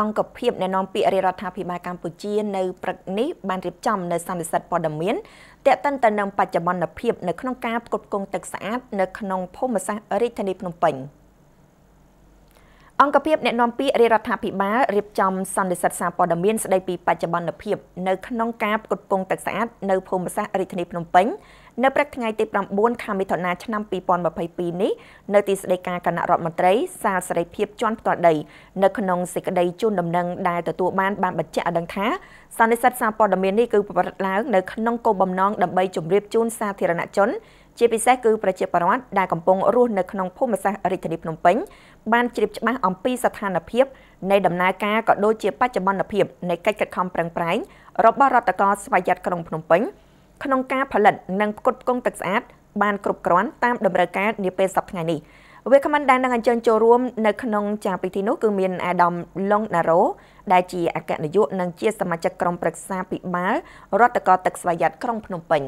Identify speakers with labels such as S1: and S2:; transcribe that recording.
S1: អង្គភាពណែនាំពាក្យរាជរដ្ឋាភិបាលកម្ពុជានៅព្រឹកនេះបានរៀបចំនៅសន្និសីទព័ត៌មានតេតិនទៅនឹងបច្ចុប្បន្នភាពនៅក្នុងការផ្គត់ផ្គង់ទឹកស្អាតនៅក្នុងភូមិសាស្ត្ររាជធានីភ្នំពេញ។អង្គភាពអ្នកនាំពាក្យរាជរដ្ឋាភិបាលរៀបចំសន្និសីទសារព័ត៌មាន ស្ដីពីបច្ចុប្បន្នភាពនៅក្នុងការផ្គត់ផ្គង់ទឹកស្អាតនៅភូមិសាស្ត្ររាជធានីភ្នំពេញនៅព្រឹកថ្ងៃទី9ខែមិថុនាឆ្នាំ2022នេះនៅទីស្តីការគណៈរដ្ឋមន្ត្រីសារសេរីភាពជាន់ផ្ទាល់ដីនៅក្នុងសេចក្តីជូនដំណឹងដែលទទួលបានបានបញ្ជាក់ឲ្យដឹងថាសន្និសីទសារព័ត៌មាននេះគឺប្រព្រឹត្តឡើងនៅក្នុងគោលបំណងដើម្បីជម្រាបជូនសាធារណជនជាពិសេសគឺប្រជាពលរដ្ឋដែលកំពុងរស់នៅក្នុងភូមិសាស្ត្ររាជធានីភ្នំពេញបានជ្រាបច្បាស់អំពីស្ថានភាពនៃដំណើរការក៏ដូចជាបច្ចុប្បន្នភាពនៃកិច្ចខិតខំប្រឹងប្រែងរបស់រដ្ឋកោស្វយ័តក្រុងភ្នំពេញក្នុងការផលិត និងផ្គត់ផ្គង់ទឹកស្អាត បានគ្រប់គ្រាន់តាមតម្រូវការនាពេលសប្តាហ៍ថ្ងៃនេះវាគ្មិនដែលនឹងអញ្ជើញចូលរួម នៅក្នុងចាពិធីនោះគឺមានអាដាមឡុងណារ៉ូដែលជាអគ្គនាយកនិងជា សមាជិកក្រុមប្រឹក្សាពិបាលរដ្ឋកោទឹកស្វយ័តក្រុងភ្នំពេញ